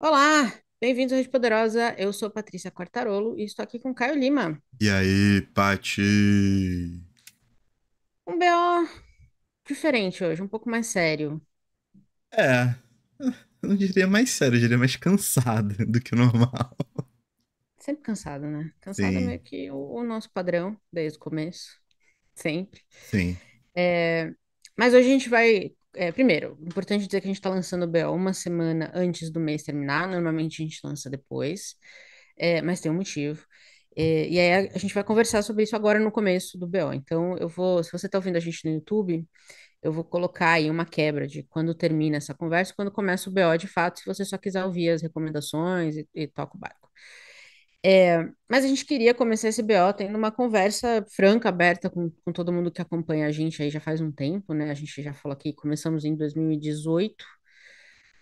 Olá, bem-vindos à Rede Poderosa. Eu sou Patrícia Quartarolo e estou aqui com Caio Lima. E aí, Pati? Um BO diferente hoje, um pouco mais sério. É, eu não diria mais sério, eu diria mais cansado do que o normal. Sempre cansada, né? Cansada é Sim. meio que o, o nosso padrão desde o começo, sempre. Sim. É, mas hoje a gente vai é, primeiro, importante dizer que a gente está lançando o BO uma semana antes do mês terminar, normalmente a gente lança depois, é, mas tem um motivo. É, e aí a, a, gente vai conversar sobre isso agora no começo do BO. Então, eu vou, se você está ouvindo a gente no YouTube, eu vou colocar aí uma quebra de quando termina essa conversa, quando começa o BO de fato, se você só quiser ouvir as recomendações e, e toca o barco. É, mas a gente queria começar esse BO tendo uma conversa franca, aberta com, com todo mundo que acompanha a gente aí já faz um tempo, né? A gente já falou aqui, começamos em 2018,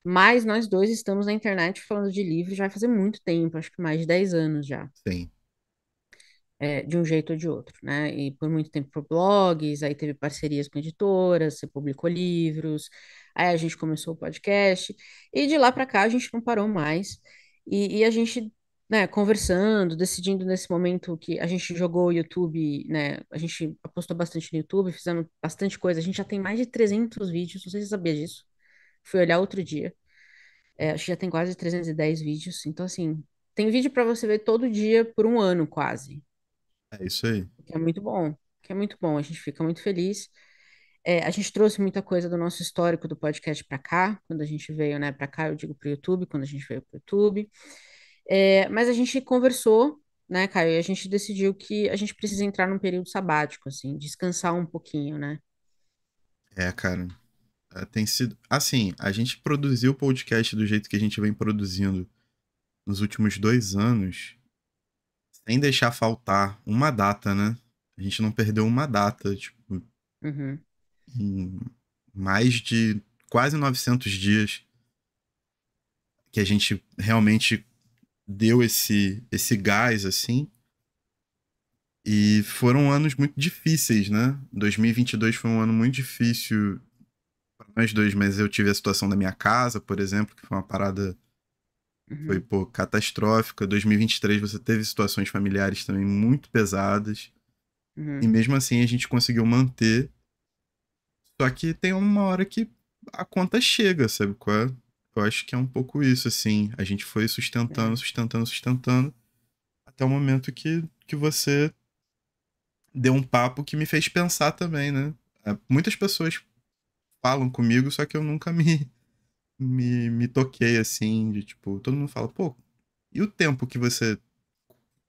mas nós dois estamos na internet falando de livros já faz muito tempo, acho que mais de 10 anos já. Sim. É, de um jeito ou de outro, né? E por muito tempo por blogs, aí teve parcerias com editoras, você publicou livros, aí a gente começou o podcast, e de lá para cá a gente não parou mais. E, e, a gente né, conversando, decidindo nesse momento que a gente jogou o YouTube, né, a gente apostou bastante no YouTube, fizemos bastante coisa, a gente já tem mais de 300 vídeos, não sei se você sabia disso, fui olhar outro dia, é, acho que já tem quase 310 vídeos, então assim, tem vídeo para você ver todo dia por um ano quase. É isso aí. Que é muito bom, que é muito bom, a gente fica muito feliz. É, a gente trouxe muita coisa do nosso histórico do podcast para cá, quando a gente veio, né, para cá, eu digo para o YouTube, quando a gente veio para o YouTube. É, mas a gente conversou, né, Caio, e a gente decidiu que a gente precisa entrar num período sabático, assim, descansar um pouquinho, né? É, cara. É, tem sido. Assim, a gente produziu o podcast do jeito que a gente vem produzindo nos últimos dois anos, sem deixar faltar uma data, né? A gente não perdeu uma data, tipo. Uhum. Em mais de quase 900 dias que a gente realmente deu esse, esse gás, assim. E foram anos muito difíceis, né? 2022 foi um ano muito difícil para nós dois, mas eu tive a situação da minha casa, por exemplo, que foi uma parada. Uhum. Foi, pô, catastrófica. 2023 você teve situações familiares também muito pesadas. Uhum. E mesmo assim a gente conseguiu manter. Só que tem uma hora que a conta chega, sabe qual é? Eu acho que é um pouco isso, assim. A gente foi sustentando, é. sustentando, sustentando, até o momento que, que você deu um papo que me fez pensar também, né? É, muitas pessoas falam comigo, só que eu nunca me, me, me toquei, assim, de tipo, todo mundo fala, pô, e o tempo que você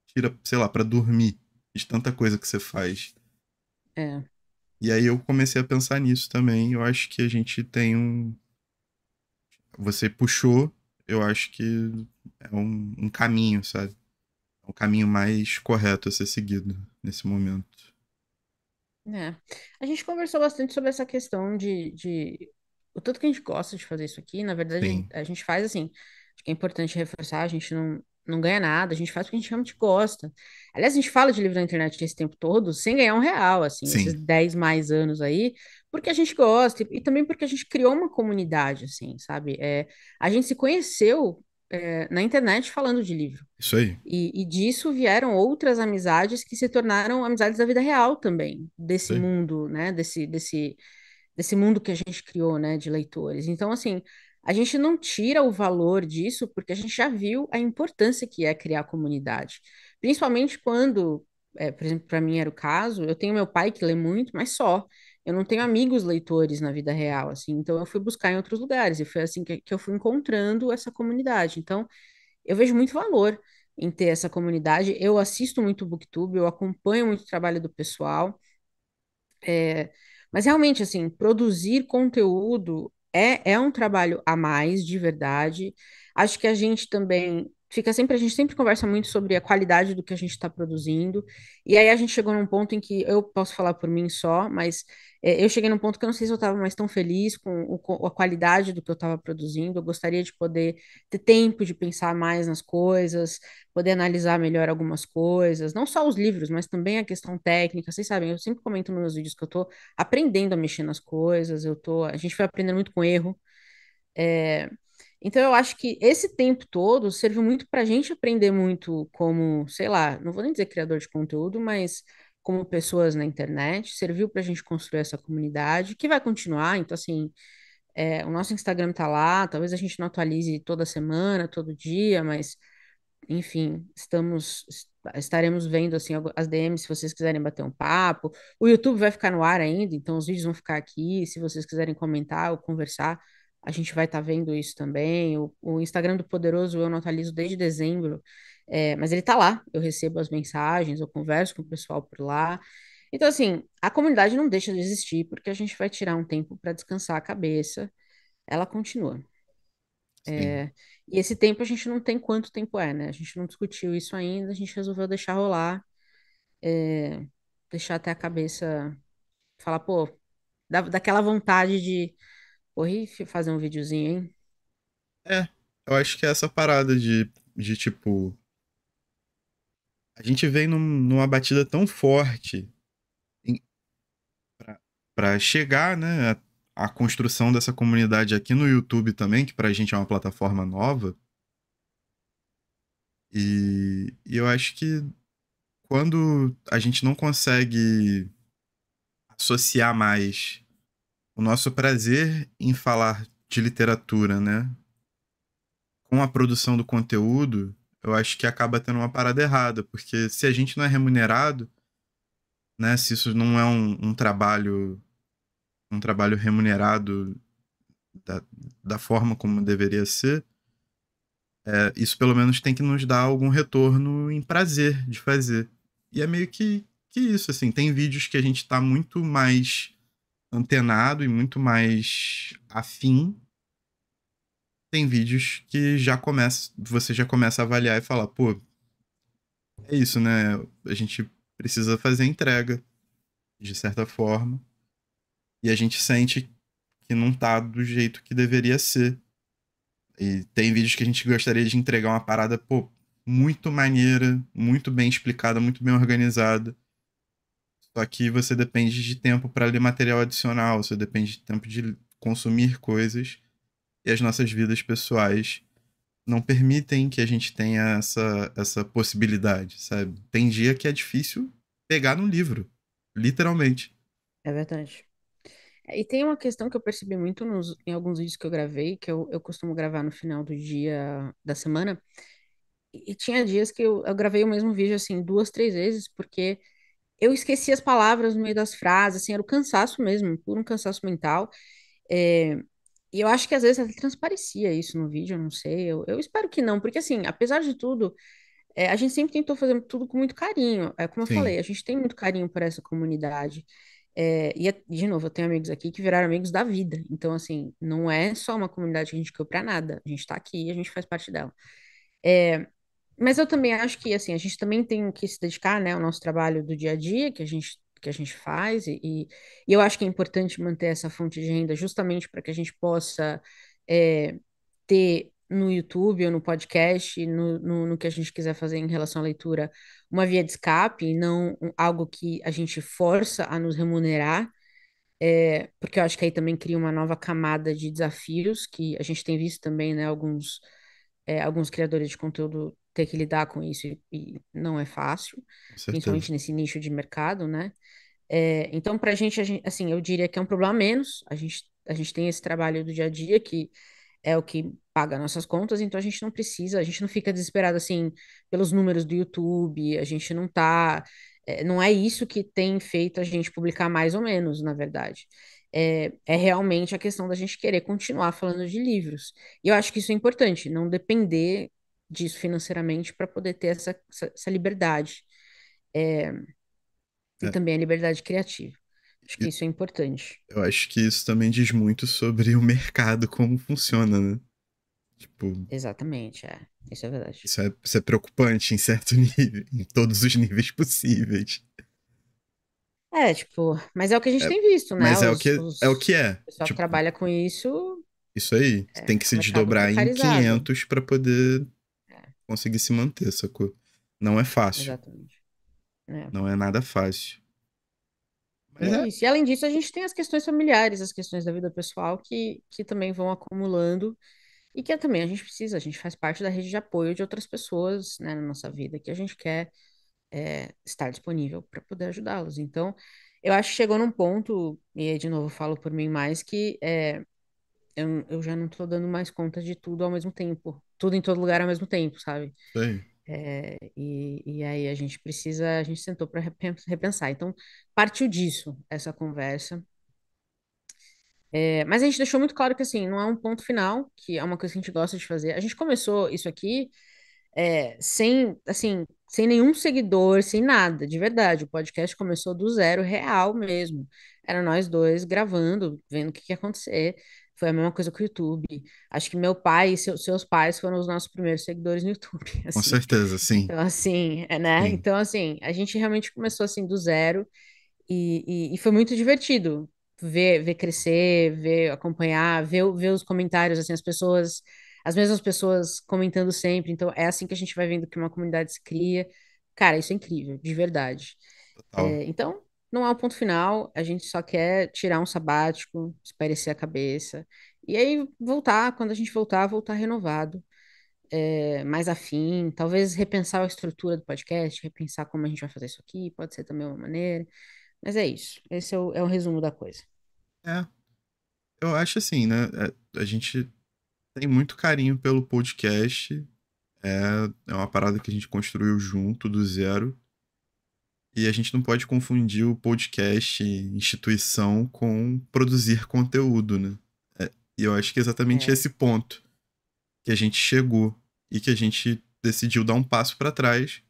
tira, sei lá, para dormir de tanta coisa que você faz? É. E aí eu comecei a pensar nisso também. Eu acho que a gente tem um, você puxou, eu acho que é um, um caminho, sabe? É um caminho mais correto a ser seguido nesse momento. É. A gente conversou bastante sobre essa questão de, de o tanto que a gente gosta de fazer isso aqui, na verdade, Sim. a gente faz assim. Acho que é importante reforçar, a gente não, não ganha nada, a gente faz o que a gente realmente gosta. Aliás, a gente fala de livro na internet esse tempo todo sem ganhar um real, assim, Sim. esses 10 mais anos aí, porque a gente gosta e, e, também porque a gente criou uma comunidade, assim, sabe? É, a gente se conheceu é, na internet falando de livro. Isso aí. E, e, disso vieram outras amizades que se tornaram amizades da vida real também, desse mundo, né? Desse, desse, desse mundo que a gente criou, né? De leitores. Então, assim, a gente não tira o valor disso porque a gente já viu a importância que é criar comunidade, principalmente quando, é, por exemplo, para mim era o caso, eu tenho meu pai que lê muito, mas só. Eu não tenho amigos leitores na vida real, assim, então eu fui buscar em outros lugares e foi assim que, que eu fui encontrando essa comunidade. Então, eu vejo muito valor em ter essa comunidade. Eu assisto muito o Booktube, eu acompanho muito o trabalho do pessoal. É, mas realmente, assim, produzir conteúdo é, é um trabalho a mais, de verdade. Acho que a gente também fica sempre, a gente sempre conversa muito sobre a qualidade do que a gente está produzindo, e aí a gente chegou num ponto em que eu posso falar por mim só, mas é, eu cheguei num ponto que eu não sei se eu estava mais tão feliz com, o, com, a qualidade do que eu estava produzindo. Eu gostaria de poder ter tempo de pensar mais nas coisas, poder analisar melhor algumas coisas, não só os livros, mas também a questão técnica. Vocês sabem, eu sempre comento nos meus vídeos que eu estou aprendendo a mexer nas coisas, eu tô, a gente foi aprendendo muito com erro. É, então, eu acho que esse tempo todo serviu muito para a gente aprender muito como, sei lá, não vou nem dizer criador de conteúdo, mas como pessoas na internet, serviu para a gente construir essa comunidade, que vai continuar. Então, assim, é, o nosso Instagram está lá, talvez a gente não atualize toda semana, todo dia, mas, enfim, estamos estaremos vendo assim as DMs se vocês quiserem bater um papo. O YouTube vai ficar no ar ainda, então os vídeos vão ficar aqui. Se vocês quiserem comentar ou conversar, a gente vai estar tá vendo isso também. O, o, Instagram do Poderoso eu não desde dezembro, é, mas ele está lá, eu recebo as mensagens, eu converso com o pessoal por lá. Então, assim, a comunidade não deixa de existir, porque a gente vai tirar um tempo para descansar a cabeça, ela continua. É, e esse tempo a gente não tem quanto tempo é, né? A gente não discutiu isso ainda, a gente resolveu deixar rolar, é, deixar até a cabeça falar, pô, da, daquela vontade de Corri fazer um videozinho, hein? É, eu acho que é essa parada de, de tipo. A gente vem num, numa batida tão forte para chegar, né, a, a, construção dessa comunidade aqui no YouTube também, que pra gente é uma plataforma nova. E, e eu acho que quando a gente não consegue associar mais o nosso prazer em falar de literatura, né? Com a produção do conteúdo, eu acho que acaba tendo uma parada errada, porque se a gente não é remunerado, né? Se isso não é um, um trabalho um trabalho remunerado da, da forma como deveria ser, é, isso pelo menos tem que nos dar algum retorno em prazer de fazer. E é meio que, que isso, assim. Tem vídeos que a gente tá muito mais antenado e muito mais afim, tem vídeos que já começa, você já começa a avaliar e falar, pô, é isso, né? A gente precisa fazer entrega, de certa forma. E a gente sente que não tá do jeito que deveria ser. E tem vídeos que a gente gostaria de entregar uma parada, pô, muito maneira, muito bem explicada, muito bem organizada. Só que você depende de tempo para ler material adicional, você depende de tempo de consumir coisas. E as nossas vidas pessoais não permitem que a gente tenha essa, essa possibilidade, sabe? Tem dia que é difícil pegar num livro, literalmente. É verdade. E tem uma questão que eu percebi muito nos, em alguns vídeos que eu gravei, que eu, eu costumo gravar no final do dia da semana. E tinha dias que eu, eu gravei o mesmo vídeo assim duas, três vezes, porque eu esqueci as palavras no meio das frases, assim, era o cansaço mesmo, puro um cansaço mental. É, e eu acho que às vezes até transparecia isso no vídeo, eu não sei. Eu, eu espero que não, porque assim, apesar de tudo, é, a gente sempre tentou fazer tudo com muito carinho. É como eu falei, a gente tem muito carinho por essa comunidade. É, e, de novo, eu tenho amigos aqui que viraram amigos da vida. Então, assim, não é só uma comunidade que a gente criou pra nada. A gente tá aqui, a gente faz parte dela. É, mas eu também acho que assim, a gente também tem que se dedicar, né, ao nosso trabalho do dia a dia, que a gente que a gente faz, e, e eu acho que é importante manter essa fonte de renda justamente para que a gente possa é, ter no YouTube ou no podcast, no, no, no, que a gente quiser fazer em relação à leitura, uma via de escape, não algo que a gente força a nos remunerar, é, porque eu acho que aí também cria uma nova camada de desafios que a gente tem visto também, né, alguns, é, alguns criadores de conteúdo ter que lidar com isso e, e não é fácil, principalmente nesse nicho de mercado, né? É, então, para a gente, assim, eu diria que é um problema menos. A gente, a gente tem esse trabalho do dia a dia que é o que paga nossas contas, então a gente não precisa, a gente não fica desesperado assim pelos números do YouTube, a gente não tá. É, não é isso que tem feito a gente publicar mais ou menos, na verdade. É, é realmente a questão da gente querer continuar falando de livros. E eu acho que isso é importante, não depender disso financeiramente para poder ter essa, essa liberdade. É, e é. também a liberdade criativa. Acho que isso é importante. Eu acho que isso também diz muito sobre o mercado, como funciona, né? Tipo, Exatamente, é. Isso é verdade. Isso é, isso é preocupante em certo nível, em todos os níveis possíveis. É, tipo, mas é o que a gente é, tem visto, né? Mas os, é o que os, é o que é. O pessoal tipo, que trabalha com isso. Isso aí, é, tem que se desdobrar em 500 né? para poder conseguir se manter, sacou? Não é fácil. Exatamente. É. Não é nada fácil. Mas é isso. E além disso, a gente tem as questões familiares, as questões da vida pessoal que, que também vão acumulando e que é também a gente precisa, a gente faz parte da rede de apoio de outras pessoas né, na nossa vida que a gente quer é, estar disponível para poder ajudá-los. Então, eu acho que chegou num ponto, e de novo falo por mim mais, que é, eu, eu já não tô dando mais conta de tudo ao mesmo tempo. Tudo em todo lugar ao mesmo tempo, sabe? Sim. É, e, e, aí a gente precisa, a gente sentou para repensar. Então, partiu disso essa conversa. É, mas a gente deixou muito claro que assim, não é um ponto final, que é uma coisa que a gente gosta de fazer. A gente começou isso aqui é, sem, assim, sem nenhum seguidor, sem nada, de verdade. O podcast começou do zero, real mesmo. Era nós dois gravando, vendo o que, que ia acontecer. Foi a mesma coisa com o YouTube. Acho que meu pai e seu, seus pais foram os nossos primeiros seguidores no YouTube. Assim. Com certeza, sim. Então, assim, é, né? Sim. Então, assim, a gente realmente começou assim do zero e, e, e foi muito divertido ver, ver crescer, ver acompanhar, ver, ver os comentários, assim, as pessoas, as mesmas pessoas comentando sempre. Então, é assim que a gente vai vendo que uma comunidade se cria. Cara, isso é incrível, de verdade. É, então, não é um ponto final, a gente só quer tirar um sabático, esparecer a cabeça, e aí voltar, quando a gente voltar, voltar renovado, é, mais afim, talvez repensar a estrutura do podcast, repensar como a gente vai fazer isso aqui, pode ser também uma maneira, mas é isso, esse é o, é o resumo da coisa. É, eu acho assim, né, a, é, a gente tem muito carinho pelo podcast, é, é uma parada que a gente construiu junto, do zero, e a gente não pode confundir o podcast instituição com produzir conteúdo, né? É, e eu acho que é exatamente é. esse ponto que a gente chegou e que a gente decidiu dar um passo para trás.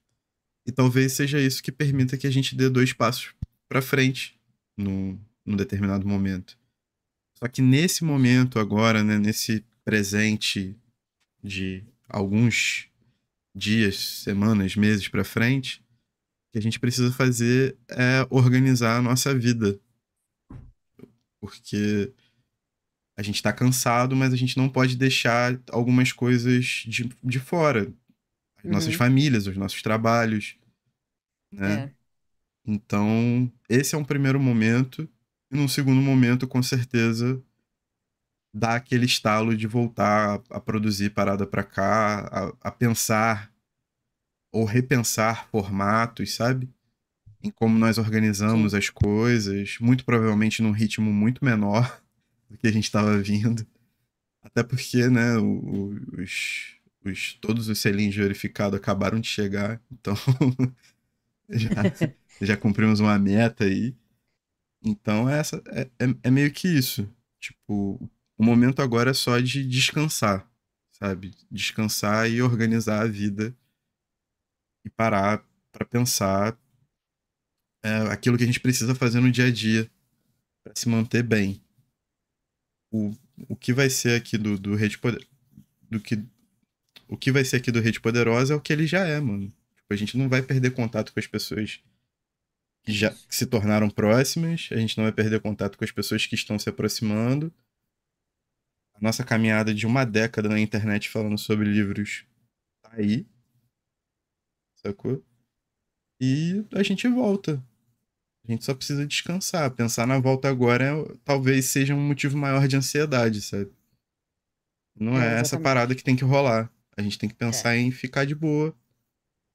E talvez seja isso que permita que a gente dê dois passos para frente num, num determinado momento. Só que nesse momento agora, né, nesse presente de alguns dias, semanas, meses para frente, o que a gente precisa fazer é organizar a nossa vida. Porque a gente está cansado, mas a gente não pode deixar algumas coisas de, de fora. As uhum. nossas famílias, os nossos trabalhos, né? É. Então, esse é um primeiro momento. E num segundo momento, com certeza, dá aquele estalo de voltar a produzir parada para cá, a, a, pensar ou repensar formatos, sabe? Em como nós organizamos Sim. as coisas, muito provavelmente num ritmo muito menor do que a gente estava vindo. Até porque, né, os, os, todos os selinhos de verificado acabaram de chegar, então já, já cumprimos uma meta aí. Então é, essa, é, é, é meio que isso. Tipo, o momento agora é só de descansar, sabe? Descansar e organizar a vida e parar para pensar é, aquilo que a gente precisa fazer no dia a dia para se manter bem. O, o que vai ser aqui do, do Rede Poder, do que o que vai ser aqui do Rede Poderosa é o que ele já é, mano. Tipo, a gente não vai perder contato com as pessoas que já se tornaram próximas, a gente não vai perder contato com as pessoas que estão se aproximando. A nossa caminhada de uma década na internet falando sobre livros tá aí sacou? E a gente volta. A gente só precisa descansar. Pensar na volta agora é talvez seja um motivo maior de ansiedade, sabe? Não é, é essa parada que tem que rolar. A gente tem que pensar é. em ficar de boa.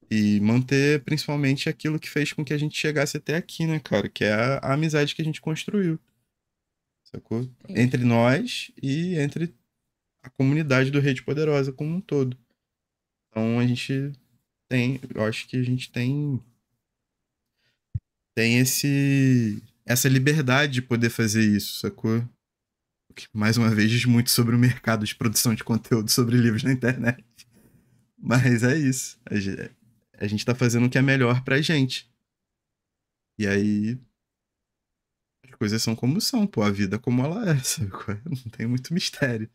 E manter principalmente aquilo que fez com que a gente chegasse até aqui, né, cara? Que é a, a amizade que a gente construiu. Sacou? Sim. Entre nós e entre a comunidade do Rede Poderosa como um todo. Então a gente tem, eu acho que a gente tem tem esse essa liberdade de poder fazer isso, sacou? que mais uma vez diz muito sobre o mercado de produção de conteúdo sobre livros na internet. Mas é isso. A gente, a gente tá fazendo o que é melhor pra gente. E aí as coisas são como são, pô, a vida como ela é, sacou? Não tem muito mistério.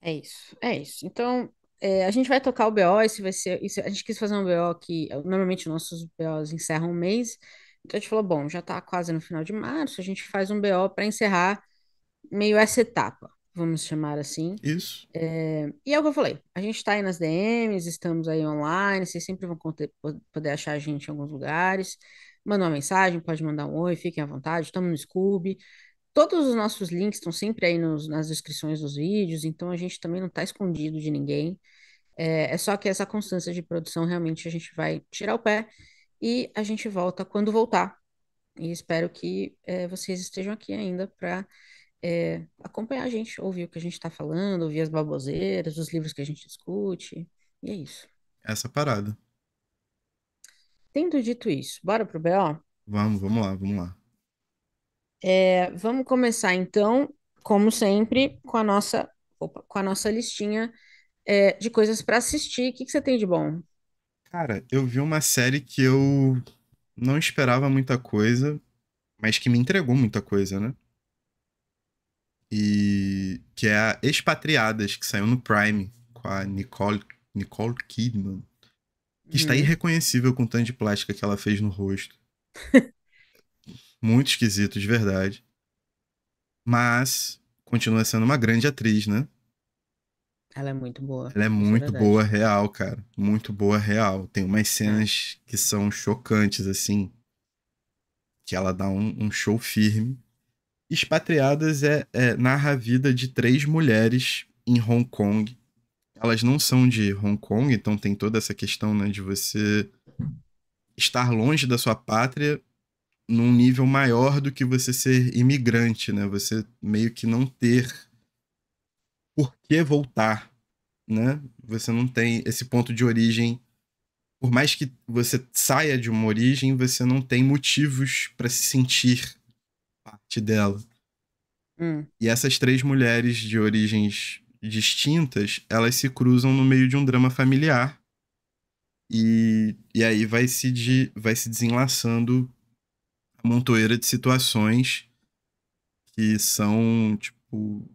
É isso, é isso. Então, é, a gente vai tocar o BO, esse vai ser. Esse, a gente quis fazer um BO que normalmente nossos BOs encerram um mês. Então a gente falou, bom, já tá quase no final de março, a gente faz um BO para encerrar meio essa etapa, vamos chamar assim. Isso. É, e é o que eu falei, a gente tá aí nas DMs, estamos aí online, vocês sempre vão poder poder achar a gente em alguns lugares. Manda uma mensagem, pode mandar um oi, fiquem à vontade, estamos no Scoob. Todos os nossos links estão sempre aí nos, nas descrições dos vídeos, então a gente também não está escondido de ninguém. É, é só que essa constância de produção realmente a gente vai tirar o pé e a gente volta quando voltar. E espero que é, vocês estejam aqui ainda para é, acompanhar a gente, ouvir o que a gente está falando, ouvir as baboseiras, os livros que a gente discute. E é isso. Essa parada. Tendo dito isso, bora pro BO? Vamos, vamos lá, vamos lá. É, vamos começar então, como sempre, com a nossa, opa, com a nossa listinha é, de coisas para assistir. O que, que você tem de bom? Cara, eu vi uma série que eu não esperava muita coisa, mas que me entregou muita coisa, né? E que é a Expatriadas, que saiu no Prime com a Nicole, Nicole Kidman, que hum. está uhum. irreconhecível com o tanto de plástica que ela fez no rosto. muito esquisito de verdade. Mas continua sendo uma grande atriz, né? Ela é muito boa. Ela é, é muito é boa, real, cara. Muito boa, real. Tem umas é. cenas que são chocantes, assim. Que ela dá um, um show firme. Expatriadas é, é, narra a vida de três mulheres em Hong Kong. Elas não são de Hong Kong, então tem toda essa questão, né, de você estar longe da sua pátria num nível maior do que você ser imigrante, né? Você meio que não ter por que voltar, né? Você não tem esse ponto de origem. Por mais que você saia de uma origem, você não tem motivos para se sentir parte dela. Hum. E essas três mulheres de origens distintas, elas se cruzam no meio de um drama familiar. E, e aí vai se, de, vai se desenlaçando montoeira de situações que são, tipo,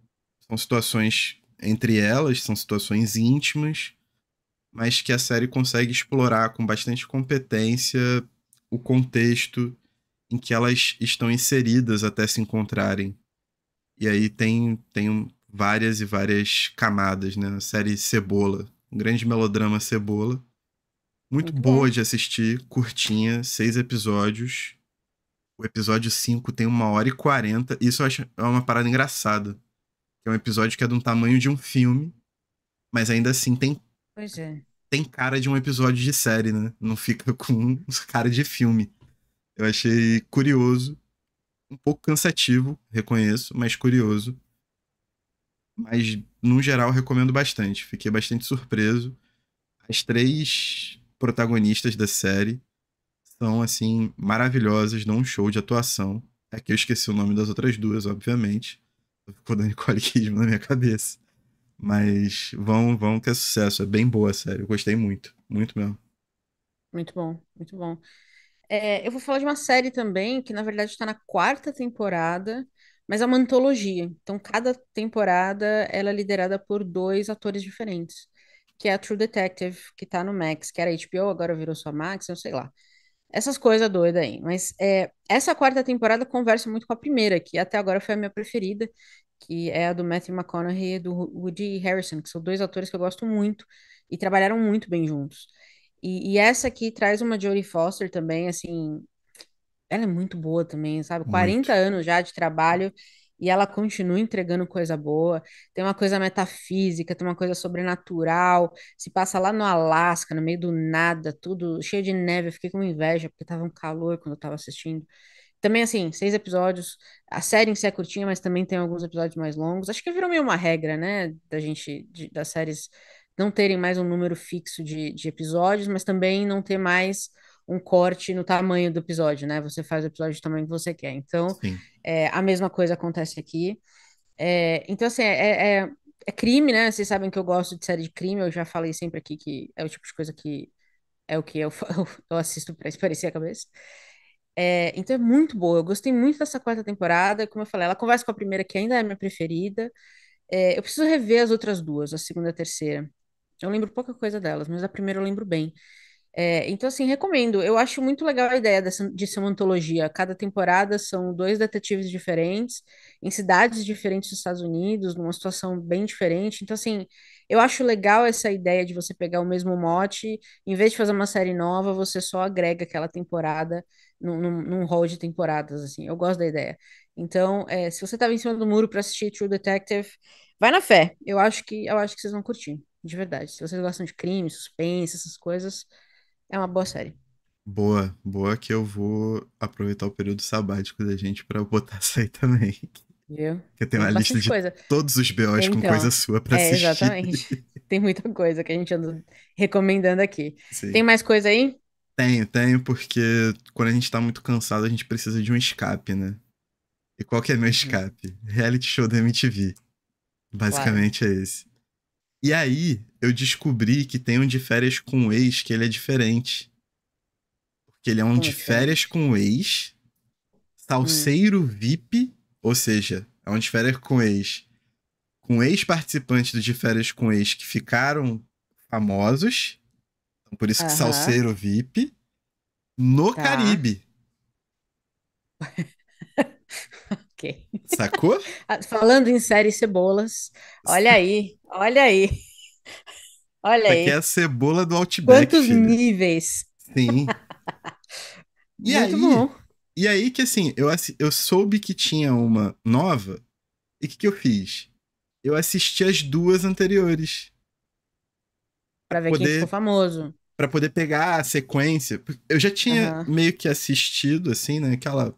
são situações entre elas, são situações íntimas, mas que a série consegue explorar com bastante competência o contexto em que elas estão inseridas até se encontrarem. E aí tem, tem várias e várias camadas, né? A série Cebola, um grande melodrama Cebola. Muito, Muito boa bom. de assistir, curtinha, seis episódios. O episódio 5 tem uma hora e 40. Isso eu acho é uma parada engraçada. É um episódio que é do tamanho de um filme, mas ainda assim tem. Pois é. Tem cara de um episódio de série, né? Não fica com cara de filme. Eu achei curioso. Um pouco cansativo, reconheço, mas curioso. Mas, no geral, recomendo bastante. Fiquei bastante surpreso. As três protagonistas da série são, assim, maravilhosas, dão um show de atuação. Aqui é eu esqueci o nome das outras duas, obviamente. Ficou dando Nicole na minha cabeça. Mas vão, vão é sucesso. É bem boa, sério. Eu gostei muito. Muito mesmo. Muito bom, muito bom. É, eu vou falar de uma série também, que na verdade está na quarta temporada, mas é uma antologia. Então, cada temporada ela é liderada por dois atores diferentes, que é a True Detective, que está no Max, que era HBO, agora virou sua Max, eu sei lá. Essas coisas doidas aí. Mas é, essa quarta temporada conversa muito com a primeira, que até agora foi a minha preferida, que é a do Matthew McConaughey e do Woody Harrison, que são dois atores que eu gosto muito e trabalharam muito bem juntos. E, e essa aqui traz uma Jodie Foster também, assim, ela é muito boa também, sabe? Muito. 40 anos já de trabalho e ela continua entregando coisa boa. Tem uma coisa metafísica, tem uma coisa sobrenatural. Se passa lá no Alasca, no meio do nada, tudo cheio de neve. Eu fiquei com inveja, porque tava um calor quando eu tava assistindo. Também, assim, seis episódios. A série em si é curtinha, mas também tem alguns episódios mais longos. Acho que virou meio uma regra, né, da gente, de, das séries não terem mais um número fixo de, de episódios, mas também não ter mais um corte no tamanho do episódio, né? Você faz o episódio do tamanho que você quer. Então, é, a mesma coisa acontece aqui. É, então, assim, é, é, é, é, crime, né? Vocês sabem que eu gosto de série de crime, eu já falei sempre aqui que é o tipo de coisa que é o que eu, eu, assisto para esparecer a cabeça. É, então é muito boa, eu gostei muito dessa quarta temporada, como eu falei, ela conversa com a primeira, que ainda é minha preferida. É, eu preciso rever as outras duas, a segunda e a terceira. Eu lembro pouca coisa delas, mas a primeira eu lembro bem. É, então, assim, recomendo. Eu acho muito legal a ideia dessa, de ser uma antologia. Cada temporada são dois detetives diferentes, em cidades diferentes dos Estados Unidos, numa situação bem diferente. Então, assim, eu acho legal essa ideia de você pegar o mesmo mote, em vez de fazer uma série nova, você só agrega aquela temporada num, num, num hall de temporadas, assim. Eu gosto da ideia. Então, é, se você estava em cima do muro para assistir True Detective, vai na fé. Eu acho que eu acho que vocês vão curtir, de verdade. Se vocês gostam de crime, suspense, essas coisas é uma boa série. Boa, boa que eu vou aproveitar o período sabático da gente para botar isso aí também. Viu? Que Tem uma lista de coisa. todos os BOs com então, coisa sua para é, assistir. Exatamente. Tem muita coisa que a gente anda recomendando aqui. Sim. Tem mais coisa aí? Tenho, tenho, porque quando a gente tá muito cansado, a gente precisa de um escape, né? E qual que é meu uhum. escape? Reality show da MTV. Basicamente é esse. E aí, eu descobri que tem um de férias com o ex que ele é diferente. Porque ele é um é, de é? férias é. com o ex, salseiro hum. VIP, ou seja, é um de férias com o ex. Com ex-participantes do de férias com o ex que ficaram famosos. Então, por isso que uh -huh. salseiro VIP. No tá. Caribe. ok. Sacou? Ah, falando em série cebolas, olha aí, olha aí. Olha aí. Aqui é a cebola do Outback. Quantos filho. níveis? Sim. e Muito aí, bom. E aí que assim, eu, eu soube que tinha uma nova, e o que, que eu fiz? Eu assisti as duas anteriores. Pra, ver poder, quem ficou famoso. Pra poder pegar a sequência. Eu já tinha uhum. meio que assistido, assim, né? Aquela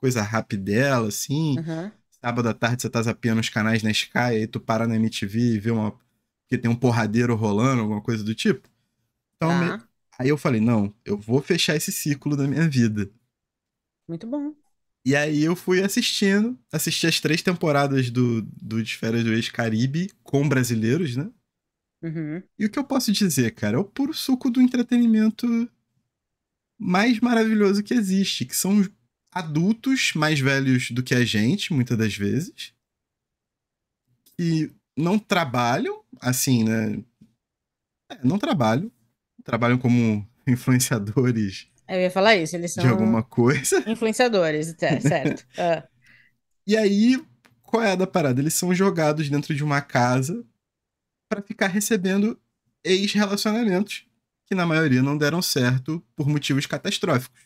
coisa rápida dela assim. Uhum. Sábado à tarde você tá zapeando os canais na Sky, aí tu para na MTV e vê uma que tem um porradeiro rolando, alguma coisa do tipo. Então, tá. me... aí eu falei, não, eu vou fechar esse ciclo da minha vida. Muito bom. E aí eu fui assistindo, assisti as três temporadas do, do De Férias do Ex-Caribe com brasileiros, né? Uhum. E o que eu posso dizer, cara, é o puro suco do entretenimento mais maravilhoso que existe, que são adultos mais velhos do que a gente, muitas das vezes, que não trabalham, assim, né? É, não trabalham. Trabalham como influenciadores. É, eu ia falar isso, eles são. De alguma coisa. Influenciadores, tá, certo. uh. E aí, qual é a da parada? Eles são jogados dentro de uma casa para ficar recebendo ex-relacionamentos que, na maioria, não deram certo por motivos catastróficos.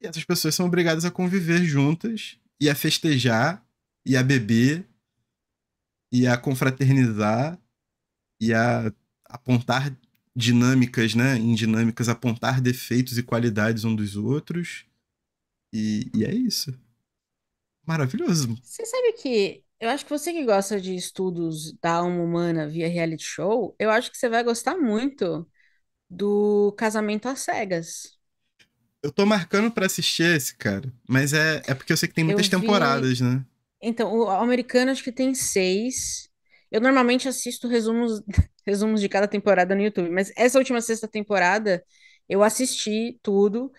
E essas pessoas são obrigadas a conviver juntas e a festejar e a beber e a confraternizar e a apontar dinâmicas, né? Em dinâmicas, apontar defeitos e qualidades um dos outros. E, e é isso. Maravilhoso. Você sabe que eu acho que você que gosta de estudos da alma humana via reality show, eu acho que você vai gostar muito do Casamento às Cegas. Eu tô marcando para assistir esse, cara, mas é, é porque eu sei que tem muitas temporadas, né? Então, o americano acho que tem seis. Eu normalmente assisto resumos, resumos de cada temporada no YouTube, mas essa última sexta temporada eu assisti tudo,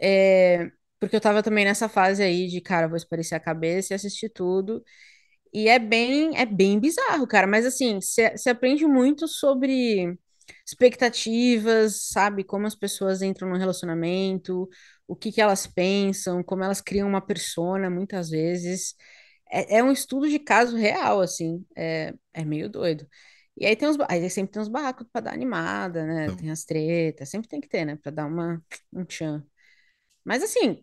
é, porque eu tava também nessa fase aí de, cara, vou esparecer a cabeça e assistir tudo. E é bem, é bem bizarro, cara, mas assim, você aprende muito sobre expectativas, sabe? Como as pessoas entram no relacionamento, o que que elas pensam, como elas criam uma persona, muitas vezes. É, é, um estudo de caso real, assim. É, é meio doido. E aí tem uns, aí sempre tem uns barracos para dar animada, né? Tem as tretas, sempre tem que ter, né? Para dar uma um tchan. Mas assim,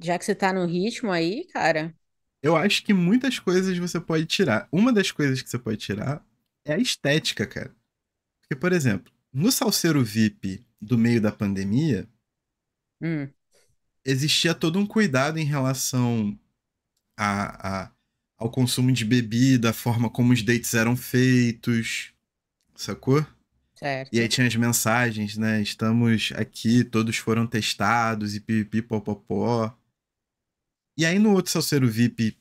já que você tá no ritmo aí, cara. Eu acho que muitas coisas você pode tirar. Uma das coisas que você pode tirar é a estética, cara. Porque, por exemplo, no Salseiro VIP do meio da pandemia, hum. existia todo um cuidado em relação a, a, ao consumo de bebida, a forma como os dates eram feitos, sacou? Certo. E aí tinha as mensagens, né? Estamos aqui, todos foram testados e pipipi, popopó. E aí no outro Salseiro VIP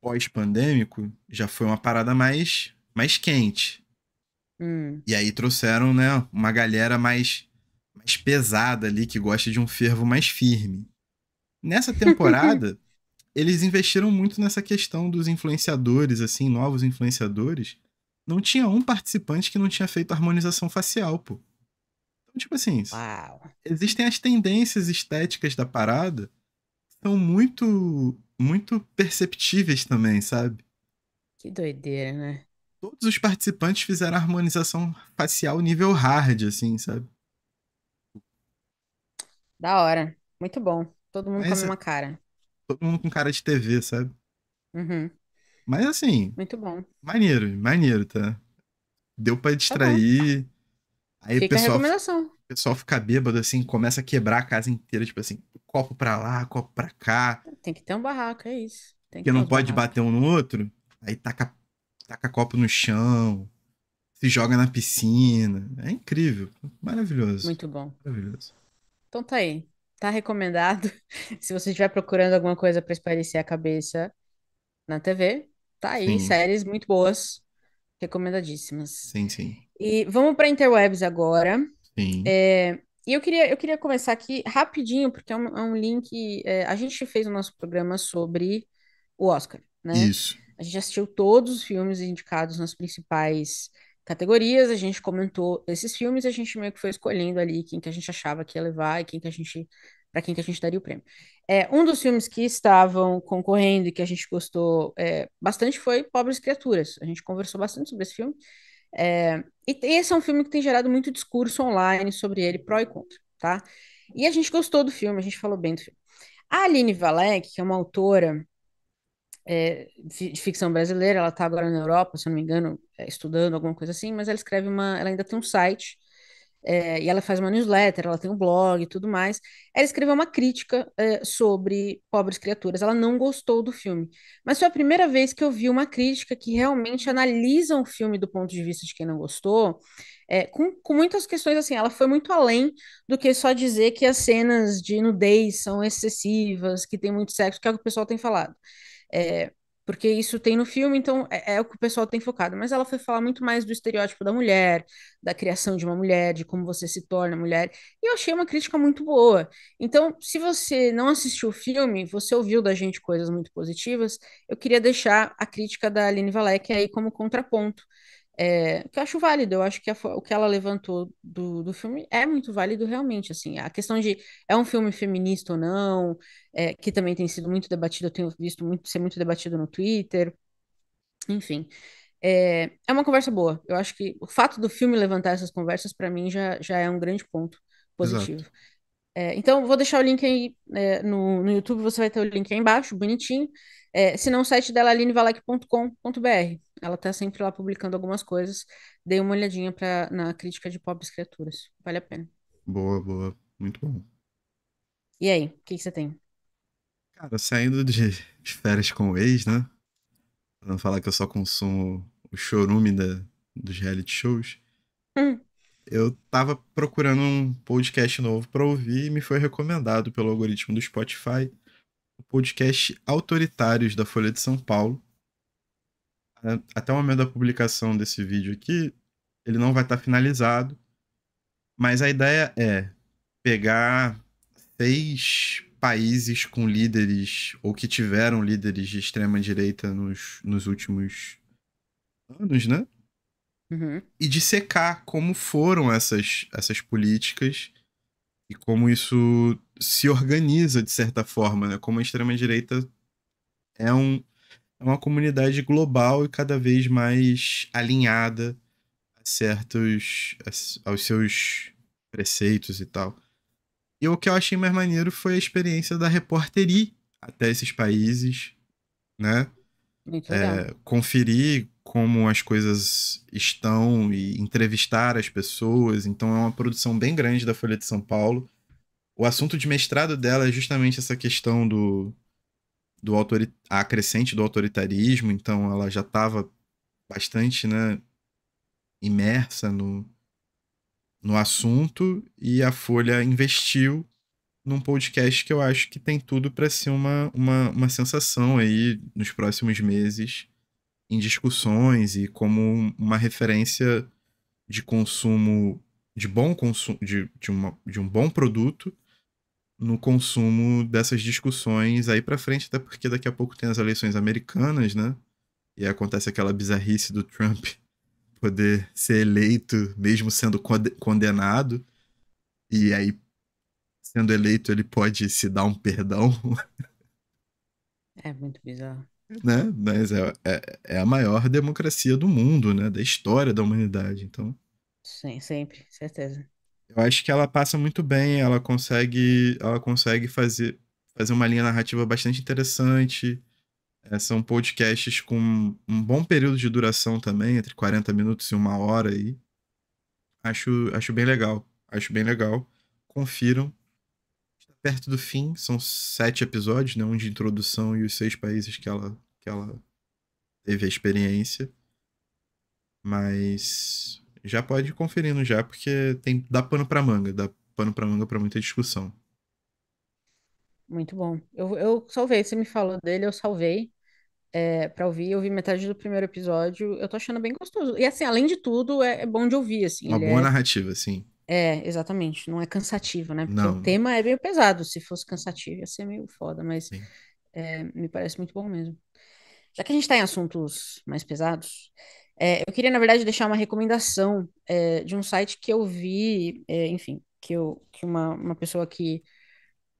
pós-pandêmico, já foi uma parada mais, mais quente. Hum. E aí trouxeram, né, uma galera mais, mais pesada ali, que gosta de um fervo mais firme. Nessa temporada, eles investiram muito nessa questão dos influenciadores, assim, novos influenciadores. Não tinha um participante que não tinha feito harmonização facial, pô. Então, tipo assim, Uau. existem as tendências estéticas da parada que são muito, muito perceptíveis também, sabe? Que doideira, né? Todos os participantes fizeram harmonização facial nível hard, assim, sabe? Da hora. Muito bom. Todo mundo Mas, com a mesma cara todo mundo com cara de TV, sabe? Uhum. Mas assim. Muito bom. Maneiro, maneiro, tá? Deu pra tá distrair. Tá Aí Fica o pessoal, o pessoal fica bêbado, assim, começa a quebrar a casa inteira, tipo assim, copo pra lá, copo pra cá. Tem que ter um barraco, é isso. Tem que Porque não pode barraco. bater um no outro. Aí taca, taca copo no chão, se joga na piscina. É incrível. Maravilhoso. Muito bom. Maravilhoso. Então tá aí tá recomendado. Se você estiver procurando alguma coisa para espairecer a cabeça na TV, tá aí, séries muito boas, recomendadíssimas. Sim, sim. E vamos para interwebs agora. Sim. É, e eu queria, eu queria começar aqui rapidinho, porque é um, é um link. É, a gente fez o nosso programa sobre o Oscar, né? Isso. A gente assistiu todos os filmes indicados nas principais categorias, a gente comentou esses filmes, a gente meio que foi escolhendo ali quem que a gente achava que ia levar e quem que a gente para quem que a gente daria o prêmio. É, um dos filmes que estavam concorrendo e que a gente gostou é, bastante foi Pobres Criaturas. A gente conversou bastante sobre esse filme. É, e esse é um filme que tem gerado muito discurso online sobre ele, pró e contra, tá? E a gente gostou do filme, a gente falou bem do filme. A Aline Valek, que é uma autora é, de ficção brasileira, ela está agora na Europa, se eu não me engano, é, estudando alguma coisa assim, mas ela escreve uma, ela ainda tem um site, é, e ela faz uma newsletter, ela tem um blog e tudo mais. Ela escreveu uma crítica é, sobre Pobres Criaturas, ela não gostou do filme, mas foi a primeira vez que eu vi uma crítica que realmente analisa um filme do ponto de vista de quem não gostou, é, com, com, muitas questões assim, ela foi muito além do que só dizer que as cenas de nudez são excessivas, que tem muito sexo, que é o que o pessoal tem falado. É, porque isso tem no filme, então é, é, o que o pessoal tem focado. Mas ela foi falar muito mais do estereótipo da mulher, da criação de uma mulher, de como você se torna mulher. E eu achei uma crítica muito boa. Então, se você não assistiu o filme, você ouviu da gente coisas muito positivas, eu queria deixar a crítica da Aline Valek aí como contraponto. É, que eu acho válido, eu acho que a, o que ela levantou do, do filme é muito válido realmente, assim, a questão de é um filme feminista ou não, é, que também tem sido muito debatido, eu tenho visto muito, ser muito debatido no Twitter, enfim, é, é uma conversa boa, eu acho que o fato do filme levantar essas conversas, para mim, já, já é um grande ponto positivo. É, então, vou deixar o link aí é, no, no YouTube, você vai ter o link aí embaixo, bonitinho, é, se não, o site dela alinevalek.com.br. Ela está sempre lá publicando algumas coisas. Dei uma olhadinha pra, na crítica de Pobres Criaturas. Vale a pena. Boa, boa. Muito bom. E aí, o que, você tem? Cara, saindo de, de férias com o ex, né? Pra não falar que eu só consumo o chorume da, dos reality shows. Hum. Eu tava procurando um podcast novo pra ouvir e me foi recomendado pelo algoritmo do Spotify podcast Autoritários da Folha de São Paulo. Até o momento da publicação desse vídeo aqui, ele não vai estar finalizado, mas a ideia é pegar seis países com líderes ou que tiveram líderes de extrema direita nos, nos últimos anos, né? Uhum. E dissecar como foram essas, essas políticas e como isso se organiza de certa forma, né? Como a extrema-direita é, um, é uma comunidade global e cada vez mais alinhada a certos. A, aos seus preceitos e tal. E o que eu achei mais maneiro foi a experiência da repórteria até esses países, né? É, conferir como as coisas estão e entrevistar as pessoas. Então é uma produção bem grande da Folha de São Paulo o assunto de mestrado dela é justamente essa questão do, do autorit... a crescente do autoritarismo, então ela já estava bastante né, imersa no, no assunto e a Folha investiu num podcast que eu acho que tem tudo para ser uma, uma, uma sensação aí nos próximos meses em discussões e como uma referência de consumo de bom consumo de, de, de um bom produto no consumo dessas discussões aí para frente, até porque daqui a pouco tem as eleições americanas, né? E acontece aquela bizarrice do Trump poder ser eleito mesmo sendo condenado. E aí, sendo eleito, ele pode se dar um perdão. É muito bizarro. Né? Mas é, é, é a maior democracia do mundo, né? Da história da humanidade, então... Sim, sempre, certeza eu acho que ela passa muito bem, ela consegue, ela consegue fazer, fazer uma linha narrativa bastante interessante. É, são podcasts com um bom período de duração também, entre 40 minutos e uma hora aí. Acho, acho bem legal. Acho bem legal. Confiram. Está perto do fim, são sete episódios, né? Um de introdução e os seis países que ela, que ela teve a experiência. Mas já pode ir conferindo já, porque tem dá pano para manga, dá pano para manga para muita discussão. Muito bom. Eu, eu salvei, você me falou dele, eu salvei é, para ouvir. Eu vi metade do primeiro episódio, eu tô achando bem gostoso. E assim, além de tudo, é, é bom de ouvir, assim. Uma boa é... narrativa, sim. É, exatamente. Não é cansativo, né? Porque Não. o tema é meio pesado. Se fosse cansativo, ia ser meio foda, mas é, me parece muito bom mesmo. Já que a gente está em assuntos mais pesados, é, eu queria, na verdade, deixar uma recomendação é, de um site que eu vi, é, enfim, que, eu, que uma, uma pessoa que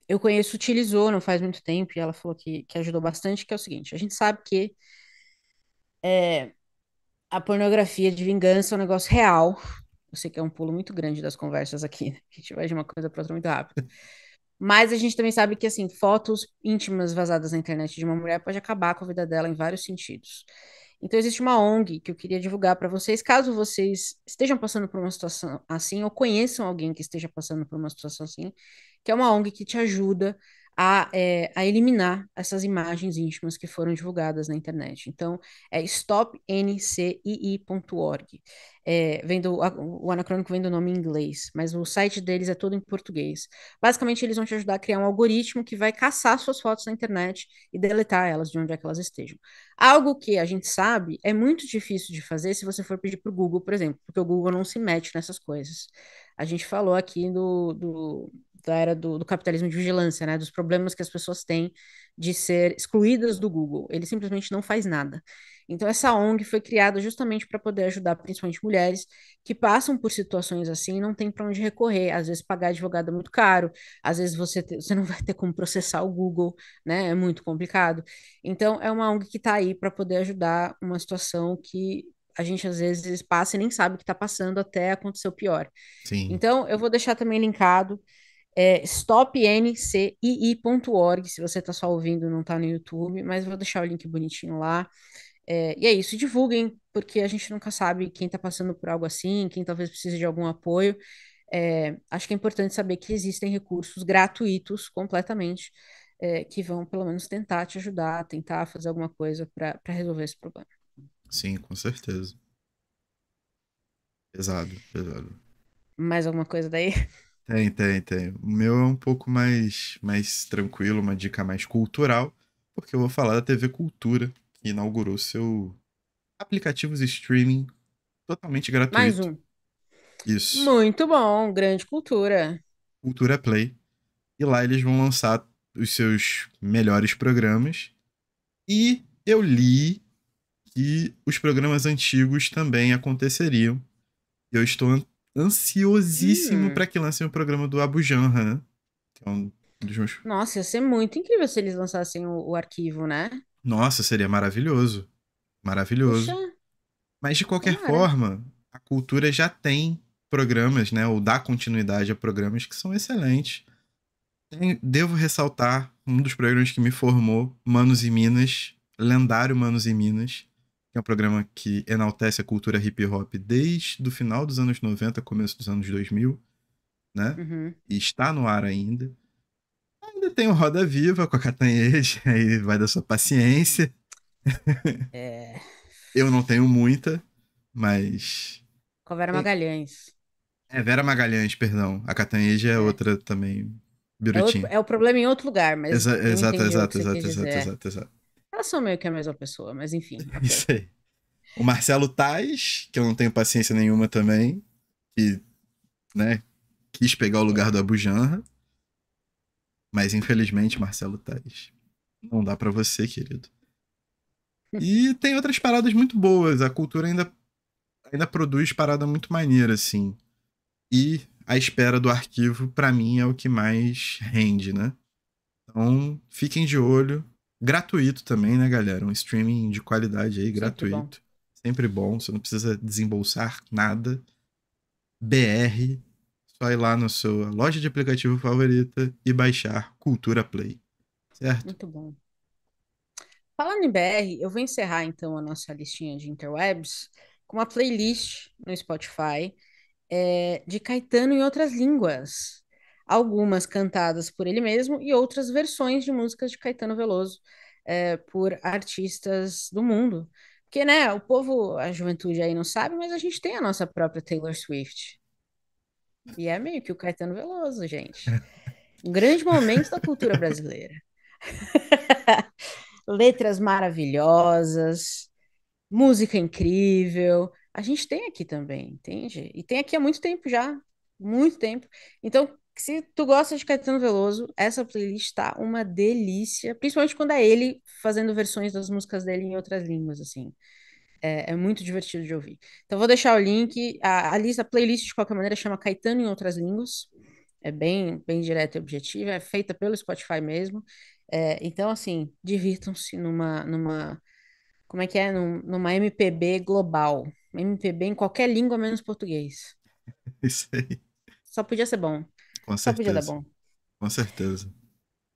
eu conheço utilizou não faz muito tempo e ela falou que, que ajudou bastante, que é o seguinte, a gente sabe que é, a pornografia de vingança é um negócio real. Eu sei que é um pulo muito grande das conversas aqui, né? a gente vai de uma coisa para outra muito rápido. Mas a gente também sabe que, assim, fotos íntimas vazadas na internet de uma mulher pode acabar com a vida dela em vários sentidos. Então, existe uma ONG que eu queria divulgar para vocês, caso vocês estejam passando por uma situação assim, ou conheçam alguém que esteja passando por uma situação assim, que é uma ONG que te ajuda a, é, a eliminar essas imagens íntimas que foram divulgadas na internet. Então, é stopncii.org. É, vendo, o anacrônico vem do nome em inglês, mas o site deles é todo em português. Basicamente, eles vão te ajudar a criar um algoritmo que vai caçar suas fotos na internet e deletar elas de onde é que elas estejam. Algo que a gente sabe é muito difícil de fazer se você for pedir para o Google, por exemplo, porque o Google não se mete nessas coisas. A gente falou aqui do, do da era do, do, capitalismo de vigilância, né? Dos problemas que as pessoas têm de ser excluídas do Google. Ele simplesmente não faz nada. Então, essa ONG foi criada justamente para poder ajudar principalmente mulheres que passam por situações assim e não tem para onde recorrer. Às vezes, pagar advogado é muito caro, às vezes você, te, você não vai ter como processar o Google, né? É muito complicado. Então, é uma ONG que está aí para poder ajudar uma situação que a gente às vezes passa e nem sabe o que está passando até acontecer o pior. Sim. Então, eu vou deixar também linkado é stopncii.org, se você está só ouvindo, não está no YouTube, mas vou deixar o link bonitinho lá. É, e é isso, divulguem, porque a gente nunca sabe quem está passando por algo assim, quem talvez precise de algum apoio. É, acho que é importante saber que existem recursos gratuitos completamente é, que vão, pelo menos, tentar te ajudar, tentar fazer alguma coisa para resolver esse problema. Sim, com certeza. Pesado, pesado. Mais alguma coisa daí? Tem, tem, tem. O meu é um pouco mais, mais tranquilo, uma dica mais cultural, porque eu vou falar da TV Cultura, que inaugurou seu de streaming totalmente gratuito. Mais um. Isso. Muito bom, grande cultura. Cultura Play. E lá eles vão lançar os seus melhores programas. E eu li que os programas antigos também aconteceriam. Eu estou ansiosíssimo hum. para que lancem o programa do Abu Janra, que é um dos meus... Nossa, ia ser muito incrível se eles lançassem o, o arquivo, né? Nossa, seria maravilhoso. Maravilhoso. Puxa. Mas de qualquer forma, a cultura já tem programas, né? Ou dá continuidade a programas que são excelentes. Devo ressaltar um dos programas que me formou, Manos e Minas, lendário Manos e Minas é um programa que enaltece a cultura hip hop desde o final dos anos 90, começo dos anos 2000, né? Uhum. E está no ar ainda. Ainda tem o Roda Viva com a Catanhede, aí vai da sua paciência. É... Eu não tenho muita, mas. Com a Vera é. Magalhães. É, Vera Magalhães, perdão. A Catanhede é, é, outra também. Birutinho. É, outro, é o problema em outro lugar, mas. Exa exato, exato, exato, exato, exato, exato, exato. Elas são meio que a mesma pessoa, mas enfim. Isso aí. O Marcelo Tais, que eu não tenho paciência nenhuma também, que, né, quis pegar o lugar do Abujanra. Mas infelizmente, Marcelo Tais, não dá para você, querido. E tem outras paradas muito boas. A cultura ainda, ainda produz parada muito maneira, assim. E a espera do arquivo, para mim, é o que mais rende, né? Então, fiquem de olho. Gratuito também, né, galera? Um streaming de qualidade aí, Sempre gratuito. Bom. Sempre bom, você não precisa desembolsar nada. BR, só ir lá na sua loja de aplicativo favorita e baixar Cultura Play. Certo? Muito bom. Falando em BR, eu vou encerrar então a nossa listinha de interwebs com uma playlist no Spotify é, de Caetano em outras línguas algumas cantadas por ele mesmo e outras versões de músicas de Caetano Veloso é, por artistas do mundo. Porque, né, o povo, a juventude aí não sabe, mas a gente tem a nossa própria Taylor Swift. E é meio que o Caetano Veloso, gente. Um grande momento da cultura brasileira. Letras maravilhosas, música incrível. A gente tem aqui também, entende? E tem aqui há muito tempo já, muito tempo. Então, se tu gosta de Caetano Veloso, essa playlist tá uma delícia, principalmente quando é ele fazendo versões das músicas dele em outras línguas, assim. É, é muito divertido de ouvir. Então vou deixar o link, a, a lista, a playlist de qualquer maneira chama Caetano em outras línguas. É bem, bem direta e objetiva, é feita pelo Spotify mesmo. É, então assim, divirtam-se numa, numa, como é que é, Num, numa MPB global, MPB em qualquer língua menos português. Isso aí. Só podia ser bom. Com Só certeza. podia dar bom. Com certeza.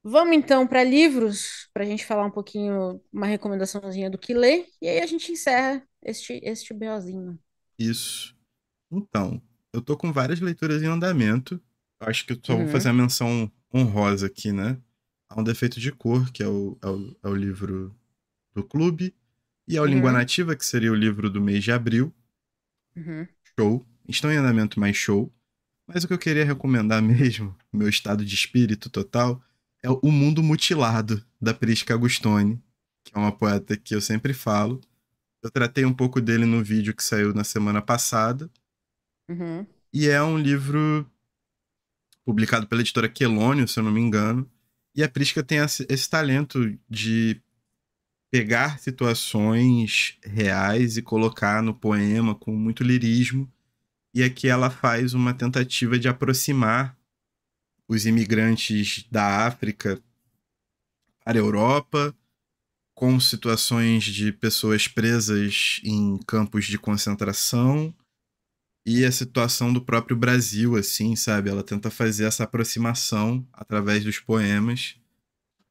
Vamos então para livros, para a gente falar um pouquinho, uma recomendaçãozinha do que ler, e aí a gente encerra este, este BOzinho. Isso. Então, eu tô com várias leituras em andamento. Acho que eu só uhum. vou fazer a menção honrosa aqui, né? Há um defeito de cor, que é o, é o, é o livro do clube, e ao uhum. Língua Nativa, que seria o livro do mês de abril. Uhum. Show. Estão em andamento mais show. Mas o que eu queria recomendar mesmo, meu estado de espírito total, é O Mundo Mutilado, da Prisca Agustoni, que é uma poeta que eu sempre falo. Eu tratei um pouco dele no vídeo que saiu na semana passada. Uhum. E é um livro publicado pela editora Quelônio, se eu não me engano. E a Prisca tem esse talento de pegar situações reais e colocar no poema com muito lirismo e aqui ela faz uma tentativa de aproximar os imigrantes da África para a Europa, com situações de pessoas presas em campos de concentração e a situação do próprio Brasil, assim, sabe? Ela tenta fazer essa aproximação através dos poemas.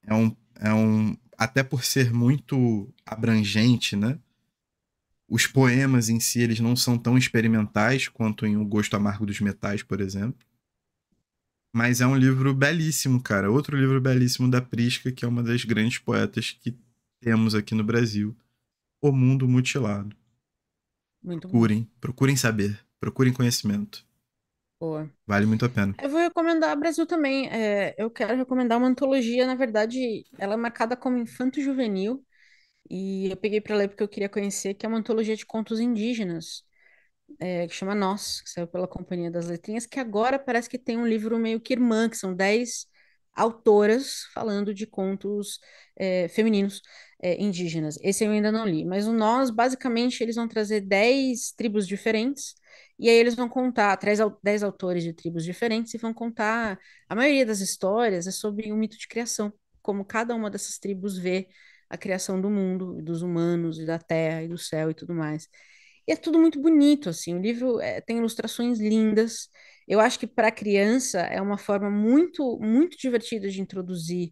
É um, é um até por ser muito abrangente, né? Os poemas em si, eles não são tão experimentais quanto em O Gosto Amargo dos Metais, por exemplo. Mas é um livro belíssimo, cara. Outro livro belíssimo da Prisca, que é uma das grandes poetas que temos aqui no Brasil. O Mundo Mutilado. Muito procurem, bom. procurem saber, procurem conhecimento. Boa. Vale muito a pena. Eu vou recomendar Brasil também. É, eu quero recomendar uma antologia, na verdade, ela é marcada como Infanto Juvenil, e eu peguei para ler porque eu queria conhecer, que é uma antologia de contos indígenas, é, que chama Nós, que saiu pela Companhia das Letrinhas, que agora parece que tem um livro meio que irmã, que são dez autoras falando de contos é, femininos é, indígenas. Esse eu ainda não li, mas o Nós, basicamente, eles vão trazer dez tribos diferentes, e aí eles vão contar, traz dez autores de tribos diferentes, e vão contar, a maioria das histórias é sobre o um mito de criação, como cada uma dessas tribos vê a criação do mundo, dos humanos, e da terra, e do céu e tudo mais. E é tudo muito bonito, assim. O livro é, tem ilustrações lindas. Eu acho que para criança é uma forma muito, muito divertida de introduzir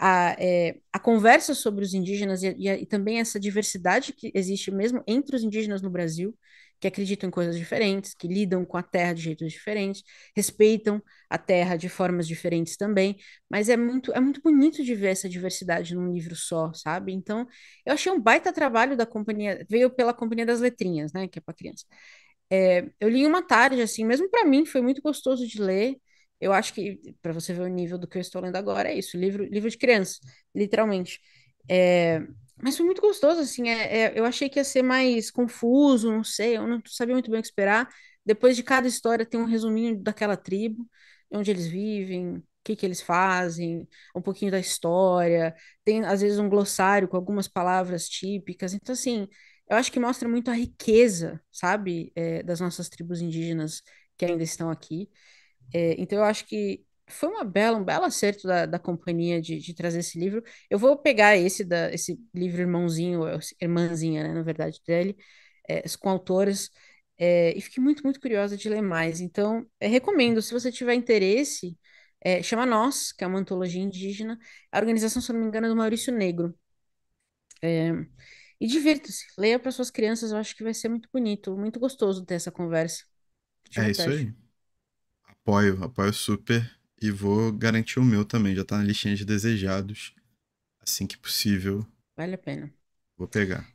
a, é, a conversa sobre os indígenas e, e, e também essa diversidade que existe mesmo entre os indígenas no Brasil que acreditam em coisas diferentes, que lidam com a terra de jeitos diferentes, respeitam a terra de formas diferentes também, mas é muito é muito bonito de ver essa diversidade num livro só, sabe? Então, eu achei um baita trabalho da companhia, veio pela Companhia das Letrinhas, né, que é para criança. É, eu li uma tarde assim, mesmo para mim foi muito gostoso de ler. Eu acho que para você ver o nível do que eu estou lendo agora é isso, livro livro de criança, literalmente. É, mas foi muito gostoso, assim. É, é, eu achei que ia ser mais confuso, não sei, eu não sabia muito bem o que esperar. Depois de cada história tem um resuminho daquela tribo, onde eles vivem, o que que eles fazem, um pouquinho da história. Tem, às vezes, um glossário com algumas palavras típicas. Então, assim, eu acho que mostra muito a riqueza, sabe, é, das nossas tribos indígenas que ainda estão aqui. É, então, eu acho que foi uma bela, um belo acerto da, da companhia de, de trazer esse livro. Eu vou pegar esse, da, esse livro irmãozinho, irmãzinha, né, na verdade, dele, é, com autores, é, e fiquei muito, muito curiosa de ler mais. Então, é, recomendo, se você tiver interesse, chama Nós, que é uma antologia indígena, a organização, se não me engano, é do Maurício Negro. e divirta-se, leia para suas crianças, eu acho que vai ser muito bonito, muito gostoso ter essa conversa. é isso aí. Apoio, apoio super. E vou garantir o meu também, já tá na listinha de desejados. Assim que possível. Vale a pena. Vou pegar.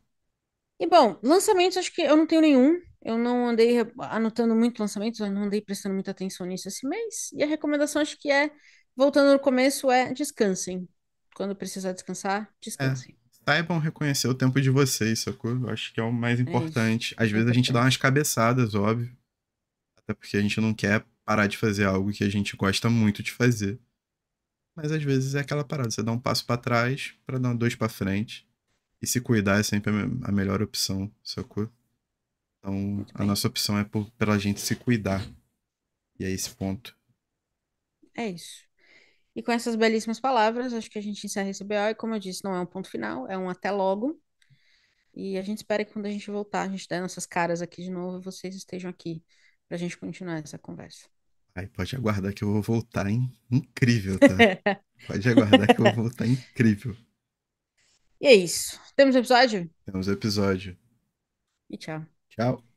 E bom, lançamentos acho que eu não tenho nenhum. Eu não andei anotando muito lançamentos, eu não andei prestando muita atenção nisso esse mês. E a recomendação acho que é, voltando no começo, é descansem. Quando precisar descansar, descansem. É. Saibam reconhecer o tempo de vocês, sacou? Eu acho que é o mais é importante. É Às é vezes importante. a gente dá umas cabeçadas, óbvio. Até porque a gente não quer parar de fazer algo que a gente gosta muito de fazer. Mas às vezes é aquela parada, você dá um passo para trás para dar dois para frente. E se cuidar é sempre a melhor opção, sacou? Então, a nossa opção é por, pela gente se cuidar. E é esse ponto. É isso. E com essas belíssimas palavras, acho que a gente encerra esse BO. E como eu disse, não é um ponto final, é um até logo. E a gente espera que quando a gente voltar, a gente dê nossas caras aqui de novo e vocês estejam aqui para a gente continuar essa conversa. Aí pode aguardar que eu vou voltar, Incrível, tá? pode aguardar que eu vou voltar incrível. E é isso. Temos episódio? Temos episódio. E tchau. Tchau.